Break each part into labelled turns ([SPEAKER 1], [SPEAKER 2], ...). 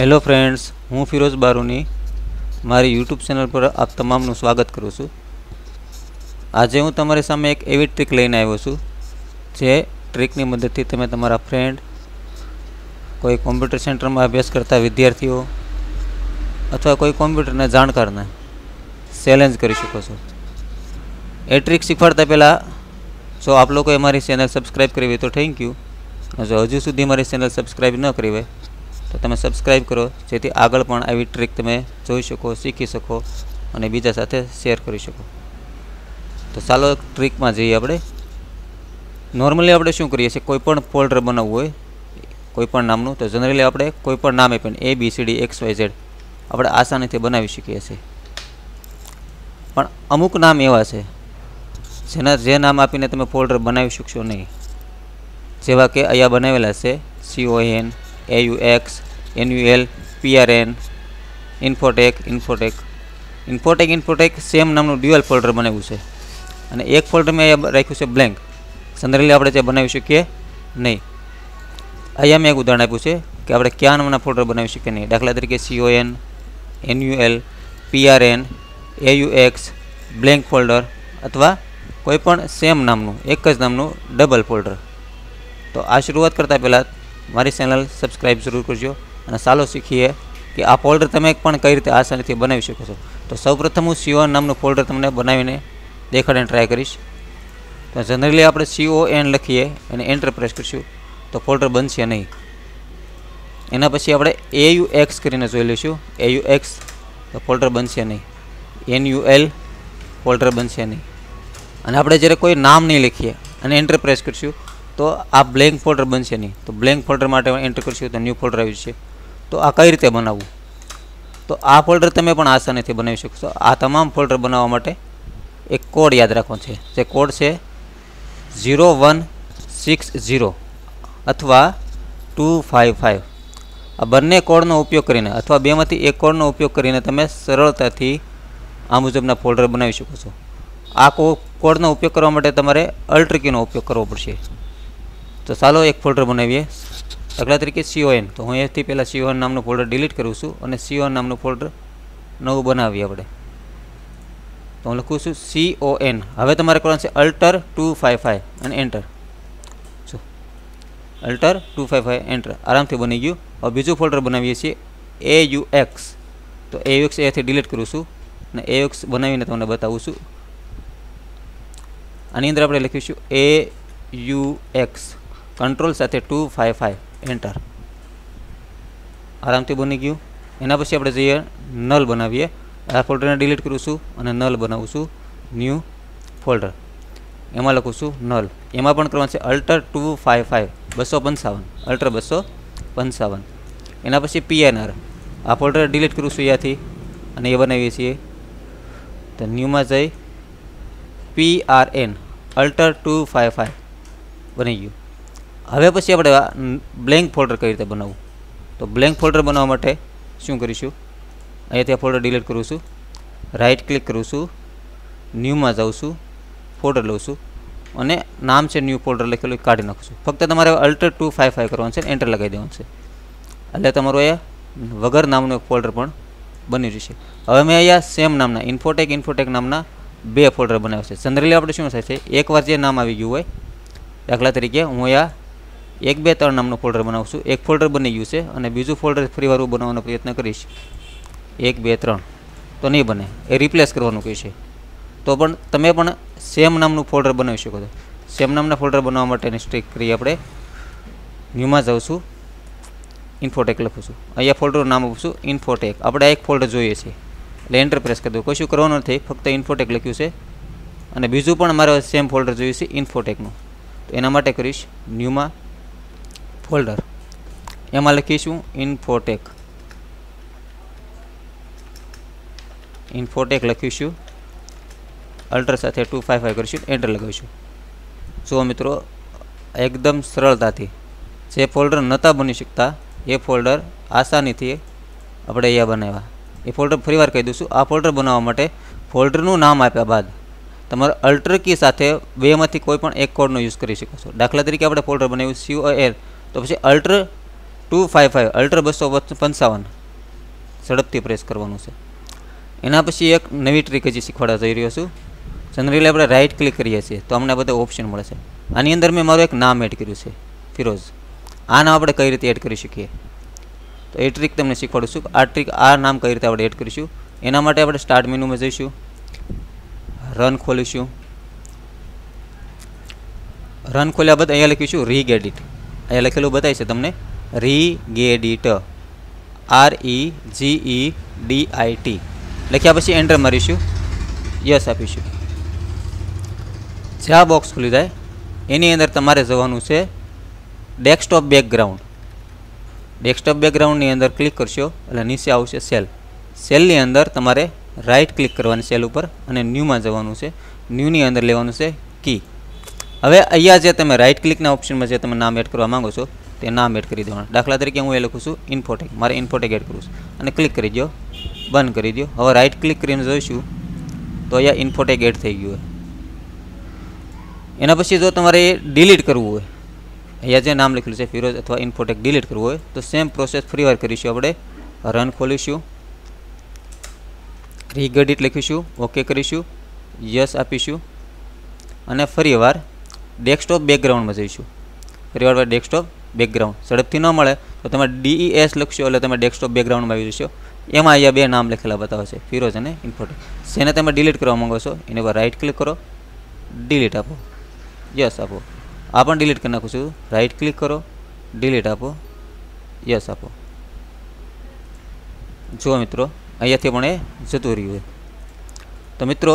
[SPEAKER 1] hello friends हूं फिरोज बारोनी मारी YouTube channel पर आप तमाम नो स्वागत करू छु आज जे हूं तुम्हारे सामने एक एवी ट्रिक लेन आवो छु जे ट्रिक नी मदद से તમે તમારા ફ્રેન્ડ કોઈ કમ્પ્યુટર સેન્ટર માં અભ્યાસ કરતા વિદ્યાર્થીઓ अथवा કોઈ કમ્પ્યુટર ને જાણકાર ને ચેલેન્જ કરી શકો છો એ ट्रिक सिखारता पेला જો આપ લોકો એ મારી ચેનલ સબ્સ્ક્રાઇબ કરી હોય તો थैंक यू જો હજુ સુધી મારી ચેનલ સબ્સ્ક્રાઇબ ન કરી હોય તો તમે સબસ્ક્રાઇબ કરો જેથી આગળ પણ આવી ટ્રીક તમે જોઈ શકો શીખી શકો અને બીજા સાથે શેર કરી શકો તો ચાલો એક ટ્રીક માં જઈએ આપણે નોર્મલી આપણે શું કરીએ છે કોઈ પણ ફોલ્ડર બનાવવું હોય કોઈ પણ નામ નું તો જનરલી આપણે કોઈ પણ નામ આપીને a b c d x y z આપણે આસાનીથી બનાવી શકીએ છીએ પણ અમુક નામ એવા છે જેના જે નામ આપીને તમે ફોલ્ડર બનાવી શકશો નહીં જેવા કે આયા બનાવેલા છે con aux nul prn infotech infotech infotech infotech same नाम નું ડ્યુઅલ ફોલ્ડર બનેલું છે અને એક ફોલ્ડર મેં રાખ્યું છે બ્લેન્ક સનરેલી આપણે તે બનાવી શકીએ નહીં આ એમ એક ઉદાહરણ આપ્યું છે કે આપણે કયા નામ ના ફોલ્ડર બનાવી શકીએ નહીં દાખલા તરીકે con nul prn aux blank folder અથવા કોઈ પણ सेम નામ નું એક જ નામ નું ડબલ ફોલ્ડર તો આ શરૂઆત કરતા પહેલા મારી ચેનલ સબ્સ્ક્રાઇબ જરૂર કરજો અને સાલો શીખીએ કે આ ફોલ્ડર તમે એક પણ કઈ રીતે આસાનીથી બનાવી શકો છો તો સૌપ્રથમ હું સીઓ નામનો ફોલ્ડર તમે બનાવીને દેખ અને ટ્રાય કરીશ તો જનરલી આપણે સીઓ એન લખીએ અને એન્ટર પ્રેસ કરશું તો ફોલ્ડર બનશે નહીં એના પછી આપણે એયુએક્સ કરીને જોઈ લેશું એયુએક્સ તો ફોલ્ડર બનશે નહીં એનયુએલ ફોલ્ડર બનશે નહીં અને આપણે જોરે કોઈ નામ ન લખીએ અને એન્ટર પ્રેસ કરશું તો આ બ્લેન્ક ફોલ્ડર બનશે નહીં તો બ્લેન્ક ફોલ્ડર માટે એન્ટર કરશું તો ન્યુ ફોલ્ડર આવી જશે તો આ કઈ રીતે બનાવવું તો આ ફોલ્ડર તમે પણ આસાનીથી બનાવી શકો છો આ તમામ ફોલ્ડર બનાવવા માટે એક કોડ યાદ રાખવો છે જે કોડ છે 0160 અથવા 255 આ બંને કોડનો ઉપયોગ કરીને અથવા બેમાંથી એક કોડનો ઉપયોગ કરીને તમે સરળતાથી આ મુજબના ફોલ્ડર બનાવી શકો છો આ કોડનો ઉપયોગ કરવા માટે તમારે અલ્ટ ર キー નો ઉપયોગ કરવો પડશે તો ચાલો એક ફોલ્ડર બનાવીએ अगला तरीके CON तो હું અહીંથી પહેલા CON નામનો ફોલ્ડર ડિલીટ કરું છું અને CON નામનો ફોલ્ડર નવો બનાવી આપણે તો હું લખું છું CON હવે તમારે કોન્સે अल्टर 255 અને એન્ટર જો अल्टर 255 એન્ટર आराम થી બની ગયો હવે બીજો ફોલ્ડર બનાવી છે AUX તો AUX અહીંથી ડિલીટ કરું છું અને AUX બનાવીને તમને બતાવું છું આની અંદર આપણે લખીશું AUX કંટ્રોલ સાથે 255 એન્ટર આરામથી બની ગયું એના પછી આપણે જઈએ નલ બનાવીએ આ ફોલ્ડરને ડિલીટ કરું છું અને નલ બનાવું છું ન્યૂ ફોલ્ડર એમાં લખું છું નલ એમાં પણ ક્રમ છે અલ્ટર ટુ ફાઇવ ફાઇવ બસો પંચાવન અલ્ટર બસો પંચાવન એના પછી પીએનઆર આ ફોલ્ડર ડિલીટ કરું છું અહીંયાથી અને એ બનાવીએ છીએ તો ન્યૂમાં જઈ P R N alt two five five બની ગયું હવે પછી આપણે બ્લેન્ક ફોલ્ડર કેવી રીતે બનાવવું તો બ્લેન્ક ફોલ્ડર બનાવવા માટે શું કરીશું અહીંયા તે ફોલ્ડર ડિલીટ કરું છું રાઈટ ક્લિક કરું છું ન્યુ માં जाऊ છું ફોલ્ડર લઉં છું અને નામ છે ન્યુ ફોલ્ડર લખેલો એક કાઢી નાખું છું ફક્ત તમારે અલ્ટર 255 કરવાનું છે એન્ટર લગાવી દેવું છે એટલે તમારો આ વગર નામનો એક ફોલ્ડર પણ બની રહેશે હવે મેં અહીંયા સેમ નામના ઇન્ફોટેક ઇન્ફોટેક નામના બે ફોલ્ડર બનાવ્યા છે ચંદ્રલી આપણે શું થાય છે એકવાર જે નામ આવી ગયું હોય એગલા તરીકે હું અહીંયા 1 2 3 નામ નું ફોલ્ડર બનાવશું એક ફોલ્ડર બની ગયું છે અને બીજો ફોલ્ડર ફરીવારું બનાવવાનો પ્રયત્ન કરીશ 1 2 3 તો નઈ બને એ રિપ્લેસ કરવાનું કહી છે તો પણ તમે પણ સેમ નામ નું ફોલ્ડર બનાવી શકો છો સેમ નામ ના ફોલ્ડર બનાવવા માટે આપણે સ્ટ્રિક કરી આપણે ન્યુ માં જાવશું ઇન્ફોટેક લખશું અહીંયા ફોલ્ડરનું નામ આપીશું ઇન્ફોટેક આપણે એક ફોલ્ડર જોઈએ છે એ એન્ટર પ્રેસ કરી દો કશું ક્રોનર થે ફક્ત ઇન્ફોટેક લખ્યું છે અને બીજો પણ અમારે સેમ ફોલ્ડર જોઈએ છે ઇન્ફોટેક નું તો એના માટે કરીશ ન્યુ માં ફોલ્ડર એમ લખીશુ ઇન્ફોટેક ઇન્ફોટેક લખીશુ અલ્ટ્ર સાથે 255 કરીશ એન્ટર લગાવીશુ જોઓ મિત્રો એકદમ સરળતાથી જે ફોલ્ડર નતા બની શકતા એ ફોલ્ડર આસાનીથી આપણે એયા બનાવ્યા એ ફોલ્ડર ફ્રીવાર કરી દઉં છું આ ફોલ્ડર બનાવવા માટે ફોલ્ડર નું નામ આપ્યા બાદ તમારે અલ્ટ્ર キー સાથે મેમાંથી કોઈ પણ એક કોડનો યુઝ કરી શકો છો દાખલા તરીકે આપણે ફોલ્ડર બનાવ્યું સીએઓર તો પછી અલ્ટ્રા 255 અલ્ટ્રા 255 37 પ્રેસ કરવાનું છે એના પછી એક નવી ટ્રીક આજે શીખવાડવા જઈ રહ્યો છું ચંદ્રલે આપણે રાઈટ ક્લિક કરીએ છીએ તો અમને બધા ઓપ્શન મળે છે આની અંદર મે મારું એક નામ એડ કર્યું છે ફિરોઝ આ નામ આપણે કઈ રીતે એડ કરી શકીએ તો એ ટ્રીક તમને શીખવાડું છું આ ટ્રીક આ નામ કઈ રીતે આપણે એડ કરીશું એના માટે આપણે સ્ટાર્ટ મેનુમાં જઈશું રન ખોલીશું રન ખોલ્યા બાદ અહીંયા લખીશું રીગેડિટ એ લખેલો બતાય છે તમને રીગેડિટ R E G E D I T લખ્યા પછી એન્ડર મરીશું યસ આપીશું ચ આ બોક્સ ખુલી જાય એની અંદર તમારે જવાનું છે ડેસ્કટોપ બેકગ્રાઉન્ડ ડેસ્કટોપ બેકગ્રાઉન્ડ ની અંદર ક્લિક કરશો એટલે નીચે આવશે સેલ સેલ ની અંદર તમારે રાઈટ ક્લિક કરવાનું છે સેલ ઉપર અને ન્યુ માં જવાનું છે ન્યુ ની અંદર લેવાનું છે કી હવે અહીંયા જે તમે રાઇટ ક્લિકના ઓપ્શનમાં જે તમે નામ એડ કરવા માંગો છો તે નામ એડ કરી દોણા દાખલા તરીકે હું એ લખું છું ઇન્ફોટેક મારે ઇન્ફોટેક એડ કરવું છે અને ક્લિક કરી દયો બંધ કરી દયો હવે રાઇટ ક્લિક કરીન જોઈશું તો અહીંયા ઇન્ફોટેક એડ થઈ ગયું છે એના પછી જો તમારે ડીલીટ કરવું હોય અહીંયા જે નામ લખેલું છે ફિરોજ અથવા ઇન્ફોટેક ડીલીટ કરવું હોય તો સેમ પ્રોસેસ ફરીવાર કરીશું આપણે રન ખોલીશું ક્રીગડ લખીશું ઓકે કરીશું યસ આપીશું અને ફરીવાર ડેસ્કટોપ બેકગ્રાઉન્ડમાં જઈશું ફરીવાર ડેસ્કટોપ બેકગ્રાઉન્ડ ઝડપથી ન મળે તો તમે ડીઈએસ લખશો એટલે તમે ડેસ્કટોપ બેકગ્રાઉન્ડમાં આવી જશો એમાં અહીંયા બે નામ લખેલા બતાવે છે ફિરોઝ અને ઇન્ફોટેક જેને તમે ડિલીટ કરવા માગો છો એની પર રાઇટ ક્લિક કરો ડિલીટ આપો યસ આપો આ પણ ડિલીટ કરી નાખું છું રાઇટ ક્લિક કરો ડિલીટ આપો યસ આપો જુઓ મિત્રો અહીંયાથી પણ એ જતું રહ્યું તો મિત્રો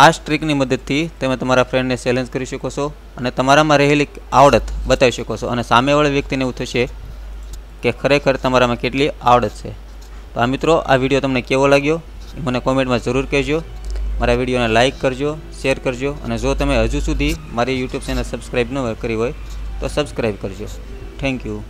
[SPEAKER 1] આ સ્ટ્રિક ની મદદ થી તમે તમારા ફ્રેન્ડ ને ચેલેન્જ કરી શકો છો અને તમારા માં રહેલી આવડત બતાવી શકો છો અને સામેવાળા વ્યક્તિ ને ઉતશે કે ખરેખર તમારા માં કેટલી આવડત છે તો આ મિત્રો આ વિડિયો તમને કેવો લાગ્યો મને કોમેન્ટ માં જરૂર કહેજો મારા વિડિયો ને લાઈક કરજો શેર કરજો અને જો તમે હજુ સુધી મારી YouTube ચેનલ સબ્સ્ક્રાઇબ ન કરી હોય તો સબ્સ્ક્રાઇબ કરજો થેન્ક યુ